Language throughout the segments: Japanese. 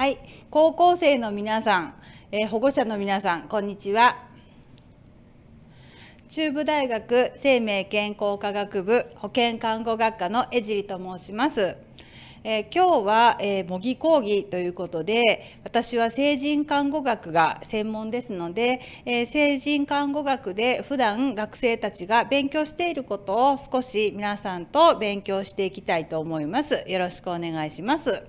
はい、高校生の皆さん、えー、保護者の皆さん、こんにちは。中部大学生命健康科学部保健看護学科の江尻と申します。えー、今日は、えー、模擬講義ということで私は成人看護学が専門ですので、えー、成人看護学で普段学生たちが勉強していることを少し皆さんと勉強していきたいと思います。よろしくお願いします。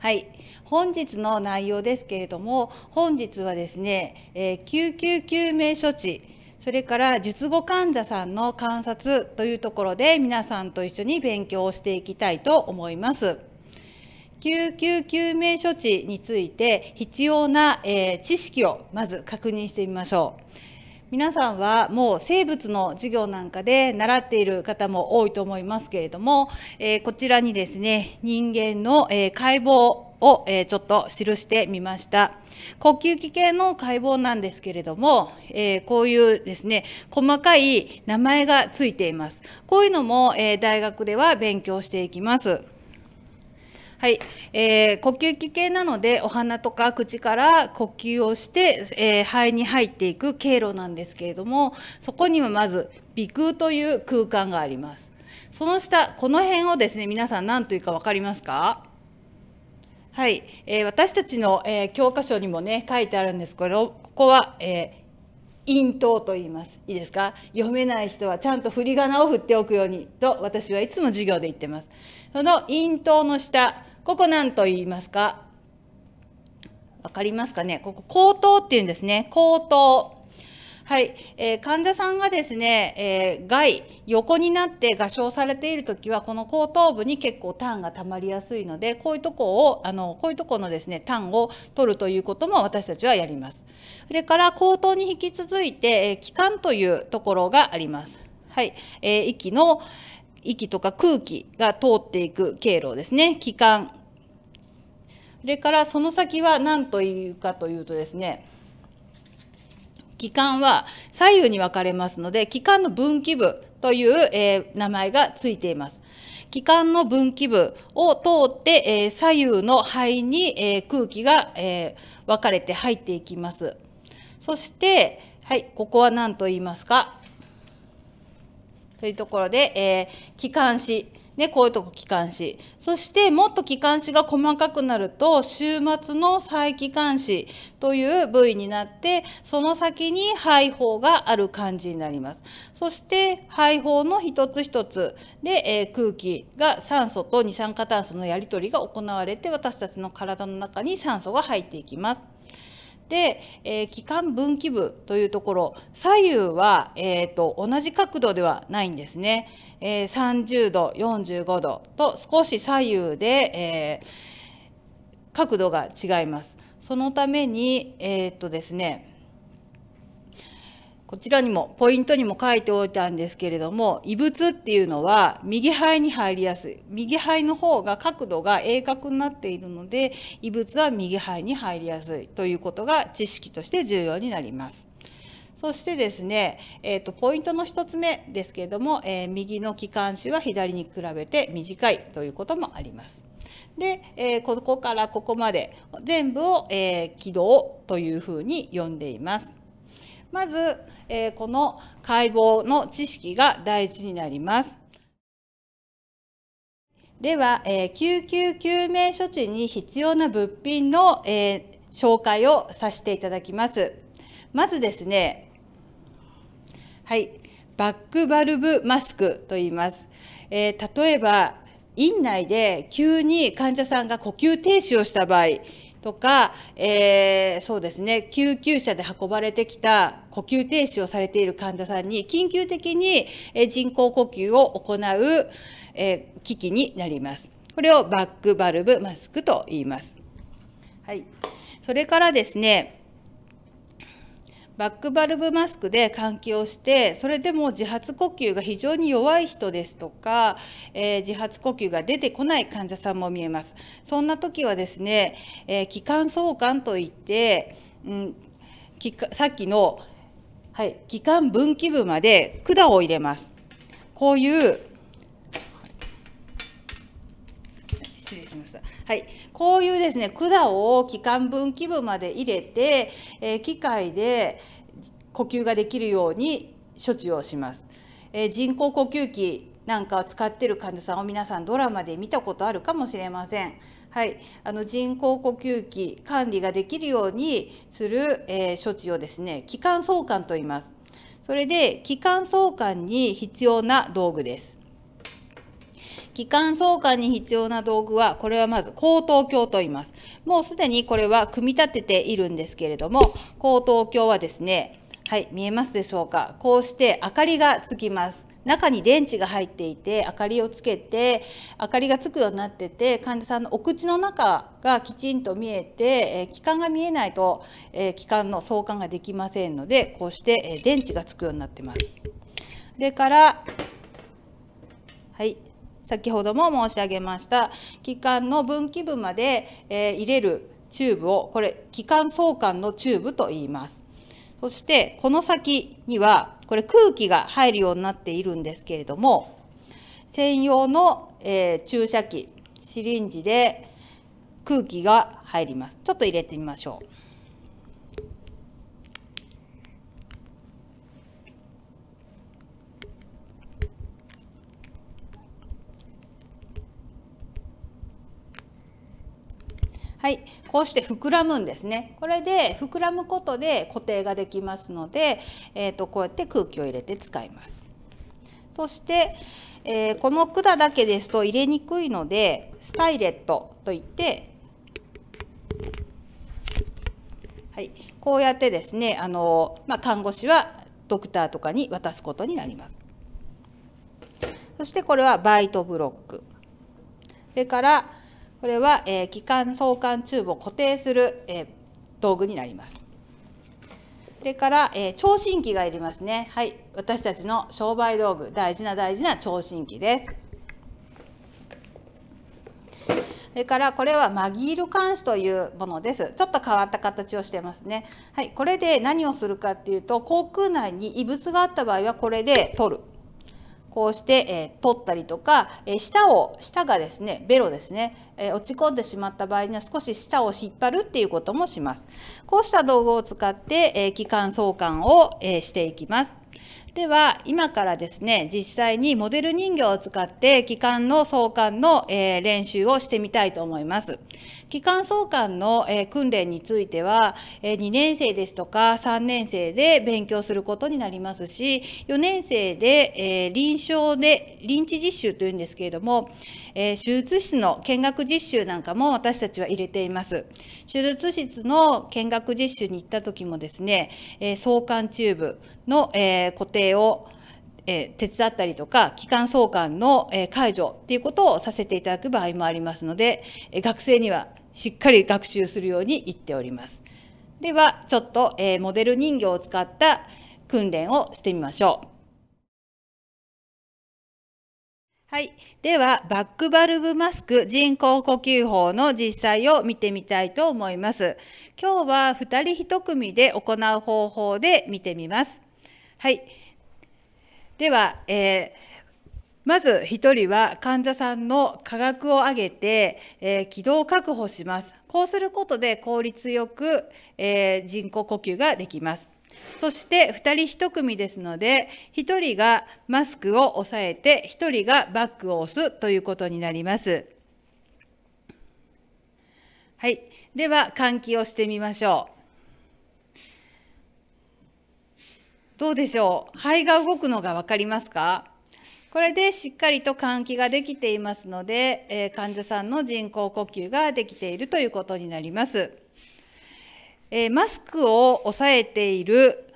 はい、本日の内容ですけれども、本日はですね、えー、救急救命処置、それから術後患者さんの観察というところで皆さんと一緒に勉強をしていきたいと思います。救急救命処置について必要な、えー、知識をまず確認してみましょう。皆さんはもう生物の授業なんかで習っている方も多いと思いますけれども、えー、こちらにですね人間の、えー、解剖を、えー、ちょっと記してみました呼吸器系の解剖なんですけれども、えー、こういうですね細かい名前がついていますこういうのも、え大学では勉強していきます。はい、えー、呼吸器系なのでお鼻とか口から呼吸をして、えー、肺に入っていく経路なんですけれどもそこにはまず鼻腔という空間がありますその下この辺をですね皆さん何というか分かりますかはい、えー、私たちの、えー、教科書にもね書いてあるんですけどここは、えー頭と言いますいいですか読めない人はちゃんと振り仮名を振っておくようにと私はいつも授業で言ってますその咽頭の下ここ何と言いますか分かりますかねここ口頭っていうんですね口頭はい、えー、患者さんがですね、えー、外横になって合唱されている時はこの後頭部に結構タンがたまりやすいのでこういうとこをあのこういうとこのですねタンを取るということも私たちはやりますそれから口頭に引き続いて、えー、気管というところがありますはい、えー、息の息とか空気が通っていく経路ですね気管それからその先は何というかというとですね気管は左右に分かれますので気管の分岐部という、えー、名前がついています。気管の分岐部を通って、えー、左右の肺に、えー、空気が、えー、分かれて入っていきます。そして、はい、ここは何と言いますかというところで、え気管支。ね、こういうとこ気管支そしてもっと気管支が細かくなると週末の再気管支という部位になってその先に肺胞がある感じになりますそして肺胞の一つ一つで、えー、空気が酸素と二酸化炭素のやり取りが行われて私たちの体の中に酸素が入っていきます。で、、えー、気管分岐部というところ左右は、えーと、と同じ角度ではないんですね、えー、30度45度と少し左右で、えー、角度が違いますそのためにえっ、ー、とですねこちらにもポイントにも書いておいたんですけれども異物っていうのは右肺に入りやすい右肺の方が角度が鋭角になっているので異物は右肺に入りやすいということが知識として重要になります。そしてですね、えーと、ポイントの1つ目ですけれども、えー、右の気管支は左に比べて短いということもあります。で、えー、ここからここまで全部を、えー、軌道というふうに呼んでいます。まず、えー、この解剖の知識が大事になります。では、えー、救急救命処置に必要な物品の、えー、紹介をさせていただきます。まずですね、はい、バックバルブマスクと言います。えー、例えば、院内で急に患者さんが呼吸停止をした場合とか、えー、そうですね、救急車で運ばれてきた呼吸停止をされている患者さんに緊急的に人工呼吸を行う機器になります。これをバックバルブマスクと言います。はい、それからですねバックバルブマスクで換気をしてそれでも自発呼吸が非常に弱い人ですとか、えー、自発呼吸が出てこない患者さんも見えますそんな時はですね、えー、気管相関といって、うん、さっきのはい、気管分岐部まで管を入れます。こういう、失礼しました。はい、こういうですね管を気管分岐部まで入れて、えー、機械で呼吸ができるように処置をします。えー、人工呼吸器なんかを使ってる患者さんを皆さんドラマで見たことあるかもしれません。はい、あの人工呼吸器管理ができるようにする、えー、処置をですね気管挿管と言いますそれで気管挿管に必要な道具です気管挿管に必要な道具はこれはまず高等鏡と言いますもうすでにこれは組み立てているんですけれども高等鏡はですねはい見えますでしょうかこうして明かりがつきます中に電池が入っていて明かりをつけて明かりがつくようになってて患者さんのお口の中がきちんと見えて気管が見えないと気管の相関ができませんのでこうして電池がつくようになってます。それからはい先ほども申し上げました気管の分岐部まで、え入れるチューブをこれ気管相関のチューブと言いますそしてこの先にはこれ空気が入るようになっているんですけれども専用の、えー、注射器シリンジで空気が入りますちょっと入れてみましょうはい、こうして膨らむんですね。これで膨らむことで固定ができますので、えー、とこうやって空気を入れて使います。そして、えー、この管だけですと入れにくいのでスタイレットといって、はい、こうやってですねあの、まあ、看護師はドクターとかに渡すことになります。そしてこれはバイトブロック。それからこれは、えー、気管相関チューブを固定する、えー、道具になります。それから、えー、聴診器がいりますね。はい、私たちの商売道具、大事な大事な聴診器です。それからこれはマギール監視というものです。ちょっと変わった形をしてますね。はい、これで何をするかっていうと、口腔内に異物があった場合はこれで取る。こうして、えー、取ったりとか、えー、舌を舌がですねベロですね、えー、落ち込んでしまった場合には少し舌を引っ張るっていうこともしますこうした道具を使って、えー、気管相関を、えー、していきますでは今からですね実際にモデル人形を使って気管の相関の、えー、練習をしてみたいと思います機関総監の、え訓練については、え2年生ですとか3年生で勉強することになりますし4年生で、え臨床で臨地実習というんですけれども、え手術室の見学実習なんかも私たちは入れています手術室の見学実習に行った時もですね、え総監チューブの、え固定をえ手伝ったりとか機関相関の、え解除っていうことをさせていただく場合もありますので、え学生にはしっかり学習するように言っております。ではちょっと、えー、モデル人形を使った訓練をしてみましょう。はい。では、バックバルブマスク人工呼吸法の実際を見てみたいと思います。今日は2人1組で行う方法で見てみます。はい。では、えーまず1人は患者さんの価格を上げて、えー、軌道を確保します。こうすることで効率よく、えー、人工呼吸ができます。そして2人1組ですので1人がマスクを押さえて1人がバックを押すということになります。はい、では換気をしてみましょう。どうでしょう肺が動くのが分かりますかこれでしっかりと換気ができていますので、えー、患者さんの人工呼吸ができているということになります。えー、マスクを抑えている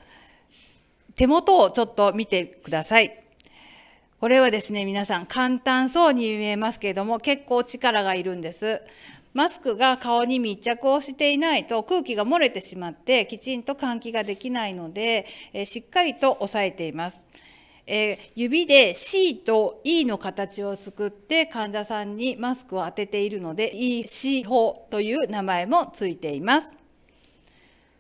手元をちょっと見てください。これはですね皆さん簡単そうに見えますけれども結構力がいるんです。マスクが顔に密着をしていないと空気が漏れてしまってきちんと換気ができないのでしっかりと抑えています。えー、指で C と E の形を作って患者さんにマスクを当てているので EC 法という名前もついています。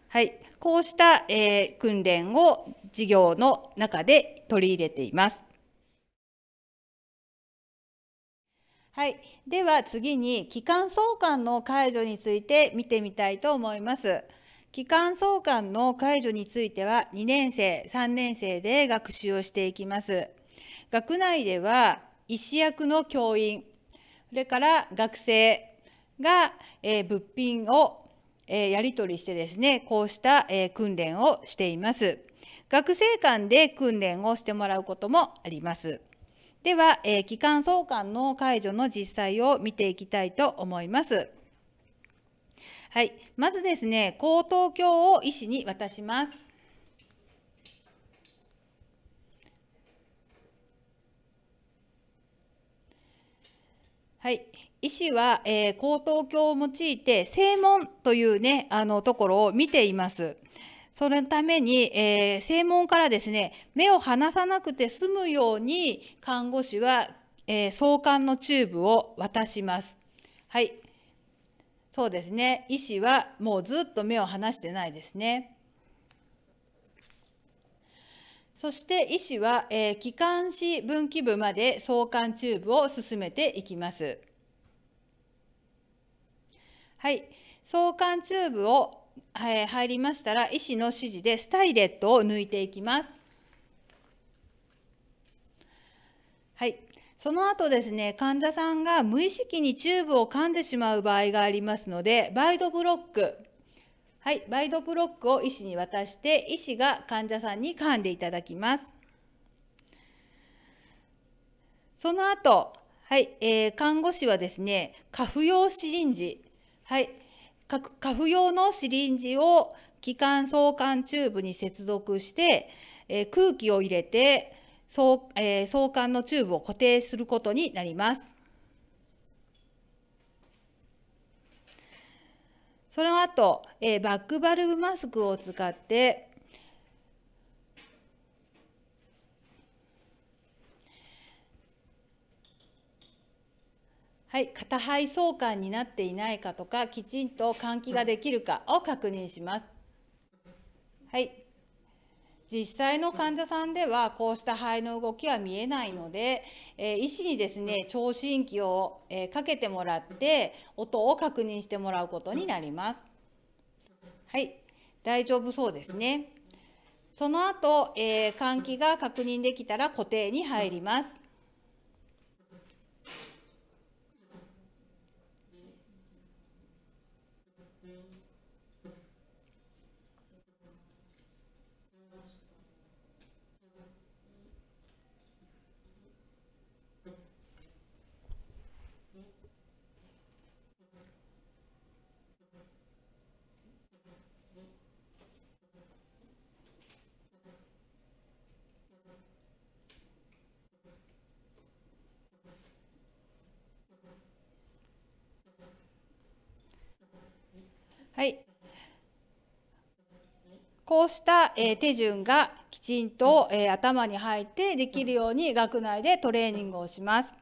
はい、こうした、えー、訓練を授業の中で取り入れています。はい、では次に気管相関の解除について見てみたいと思います。期間相関の解除については2年生、3年生で学習をしていきます。学内では医師役の教員、それから学生が、え物品を、えやり取りしてですね、こうした、え訓練をしています。学生間で訓練をしてもらうこともあります。では、え機関相関の解除の実際を見ていきたいと思います。はい、まずですね、高等教を医師に渡します。はい、医師は、えー、高等教を用いて正門というねあのところを見ています。そのために、えー、正門からですね目を離さなくて済むように看護師は、えー、相関のチューブを渡します。はい、そうですね医師はもうずっと目を離してないですねそして医師は、えー、気管支分岐部まで相関チューブを進めていきますはい相関チューブを、えー、入りましたら医師の指示でスタイレットを抜いていきますその後ですね、患者さんが無意識にチューブを噛んでしまう場合がありますので、バイドブロック、はい、バイドブロックを医師に渡して、医師が患者さんに噛んでいただきます。その後、はい、えー、看護師はですね、過不用シリンジ、はい、過不用のシリンジを気管相関チューブに接続して、えー、空気を入れて、相,、えー、関のチューブを固定することになります。その後、えー、バックバルブマスクを使ってはい、片肺相関になっていないかとかきちんと換気ができるかを確認します。はい、実際の患者さんではこうした肺の動きは見えないので、え医師にですね聴診器を、えかけてもらって音を確認してもらうことになります。はい大丈夫そうですね。その後、え換気が確認できたら固定に入ります。こうした、えー、手順がきちんと、えー、頭に入ってできるように学内でトレーニングをします。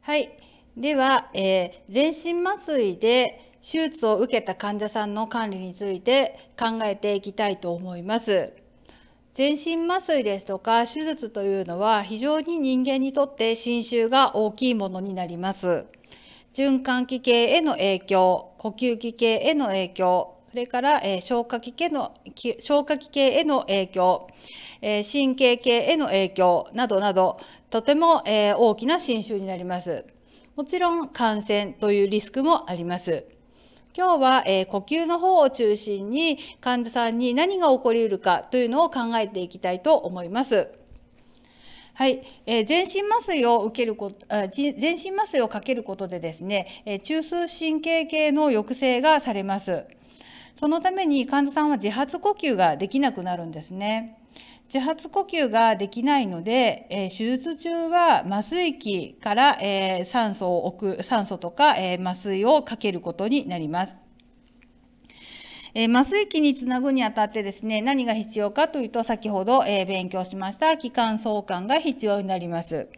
はい、では、えー、全身麻酔で手術を受けた患者さんの管理について考えていきたいと思います。全身麻酔ですとか手術というのは非常に人間にとって侵襲が大きいものになります。循環器系への影響、呼吸器系への影響、それから、えー、消化器系の消化器系への影響、えー、神経系への影響などなど、とても、えー、大きな新種になります。もちろん感染というリスクもあります。今日は、えー、呼吸の方を中心に患者さんに何が起こりうるかというのを考えていきたいと思います。はい、えー、全身麻酔を受けること、全身麻酔をかけることでですね、えー、中枢神経系の抑制がされます。そのために患者さんは自発呼吸ができなくなるんですね。自発呼吸ができないので、えー、手術中は麻酔器から、えー、酸素を置く酸素とか、えー、麻酔をかけることになります。え麻酔器につなぐにあたってですね、何が必要かというと、先ほど、え勉強しました気管相関が必要になります。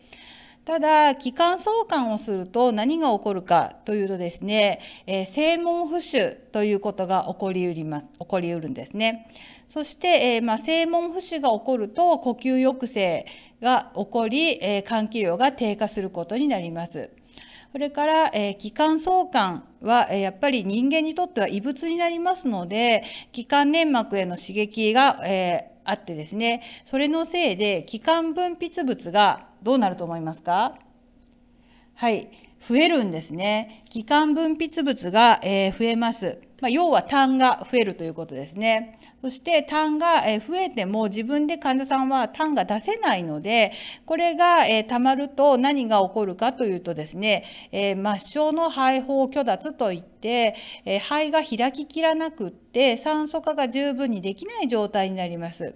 ただ、気管相関をすると何が起こるかというとですね、えー、正門浮腫ということが起こりうります、起こりうるんですね。そして、えー、まあ、正門浮腫が起こると呼吸抑制が起こり、えー、換気量が低下することになります。それから、えー、気管相関は、えやっぱり人間にとっては異物になりますので気管粘膜への刺激が、えあってですねそれのせいで気管分泌物がどうなると思いますかはい増えるんですね気管分泌物が、え増えます、まあ、要は痰が増えるということですねそして痰が増えても自分で患者さんは痰が出せないのでこれがたまると何が起こるかというとですね末梢の肺胞虚脱といって肺が開ききらなくって酸素化が十分にできない状態になります。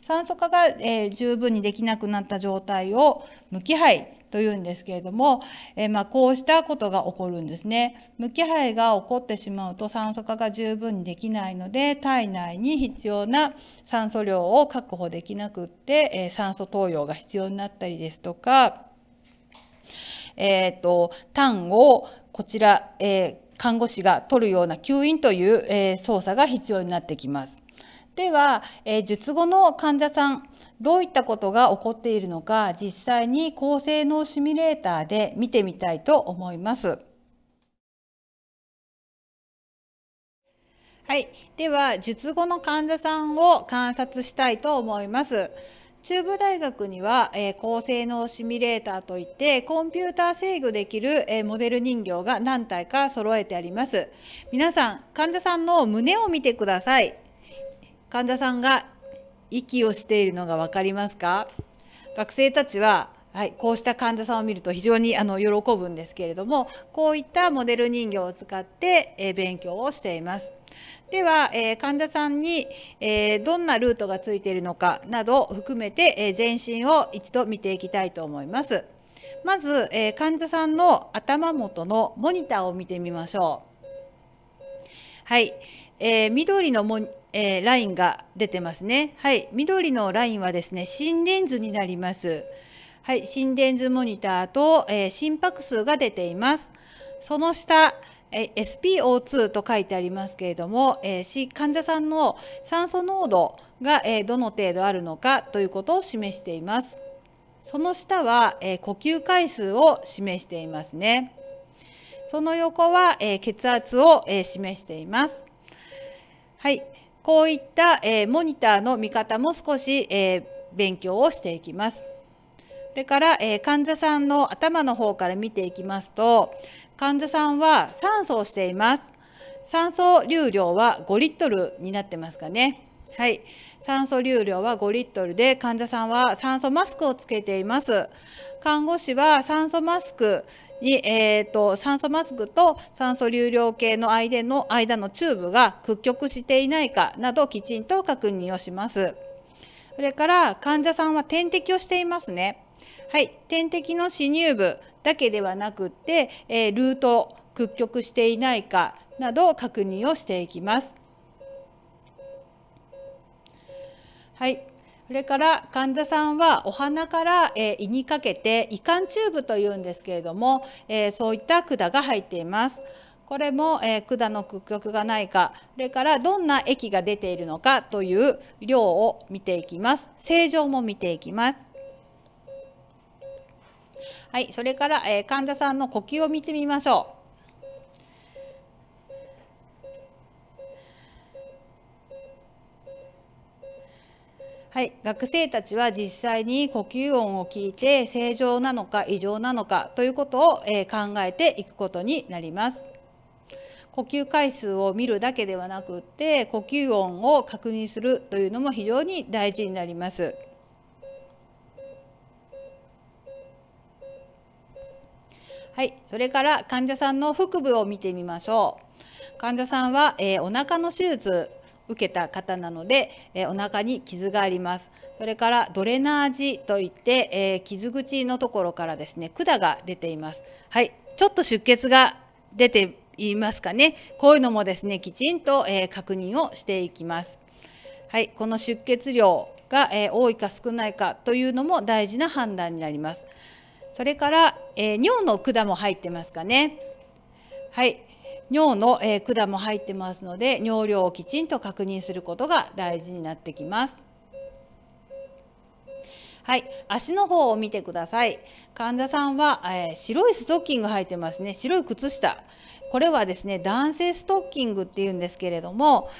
酸素化が、え十分にできなくなった状態を無気肺というんですけれども、えまあ、こうしたことが起こるんですね。無気配が起こってしまうと酸素化が十分にできないので体内に必要な酸素量を確保できなくって、え酸素投与が必要になったりですとか、えーと、と痰をこちら、えー、看護師が取るような吸引という、えー、操作が必要になってきます。では、えー、術後の患者さんどういったことが起こっているのか実際に高性能シミュレーターで見てみたいと思います。はい、では術後の患者さんを観察したいと思います。中部大学には、え高性能シミュレーターといってコンピューター制御できる、えモデル人形が何体か揃えてあります皆さん患者さんの胸を見てください患者さんが息をしているのが分かりますか学生たちははい、こうした患者さんを見ると非常にあの喜ぶんですけれどもこういったモデル人形を使って、え勉強をしています。では、え患者さんに、えどんなルートがついているのかなどを含めて、え全身を一度見ていきたいと思います。まず、え患者さんの頭元のモニターを見てみましょう。はい、えー、緑のも、えー、ラインが出てますね。はい、緑のラインはですね、心電図になります。はい、心電図モニターと、えー、心拍数が出ています。その下、え SPO2 と書いてありますけれども、えー、患者さんの酸素濃度が、えどの程度あるのかということを示しています。その下は、え呼吸回数を示していますね。その横は、えー、血圧を、えー、示しています。はい、こういった、えー、モニターの見方も少し、え勉強をしていきます。それから、え患者さんの頭の方から見ていきますと患者さんは酸素をしています。酸素流量は5リットルになってますかね。はい、酸素流量は5リットルで患者さんは酸素マスクをつけています。看護師は酸素マスク、に、えーと、酸素マスクと酸素流量計の間の間のチューブが屈曲していないかなどきちんと確認をします。それから患者さんは点滴をしていますね。はい、点滴の刺入部だけではなくって、えー、ルート屈曲していないかなどを確認をしていきます。はい、それから患者さんはお鼻から、え胃にかけて胃管チューブというんですけれども、えそういった管が入っています。これも、え管の屈曲がないかそれからどんな液が出ているのかという量を見ていきます。正常も見ていきます。はい、それから、え患者さんの呼吸を見てみましょう。はい、学生たちは実際に呼吸音を聞いて正常なのか異常なのかということを、え考えていくことになります。呼吸回数を見るだけではなくって呼吸音を確認するというのも非常に大事になります。はい、それから患者さんの腹部を見てみましょう。患者さんは、えー、お腹の手術受けた方なので、えお腹に傷がありますそれからドレナージといって、え傷口のところからですね管が出ていますはいちょっと出血が出ていますかねこういうのもですねきちんと、え確認をしていきますはいこの出血量が、え多いか少ないかというのも大事な判断になりますそれから、えー、尿の管も入ってますかねはい、尿の、えー、管も入ってますので尿量をきちんと確認することが大事になってきます。はい、足の方を見てください。患者さんは、えー、白いストッキング履いてますね。白い靴下。これはですね、男性ストッキングっていうんですけれども、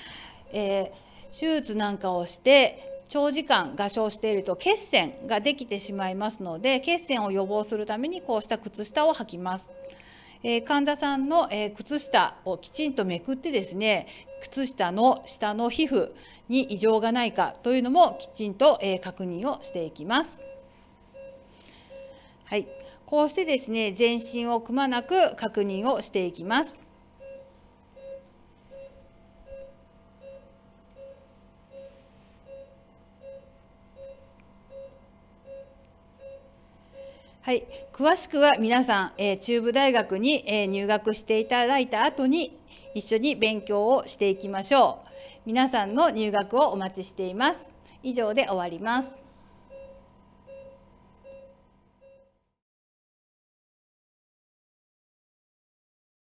えー、手術なんかをして長時間合掌していると血栓ができてしまいますので、血栓を予防するためにこうした靴下を履きます。え患者さんの、え靴下をきちんとめくってですね靴下の下の皮膚に異常がないかというのもきちんと、え確認をしていきます。はい、こうしてですね全身をくまなく確認をしていきます。はい、詳しくは皆さん、えー、中部大学に、えー、入学していただいた後に一緒に勉強をしていきましょう。皆さんの入学をお待ちしています。以上で終わります。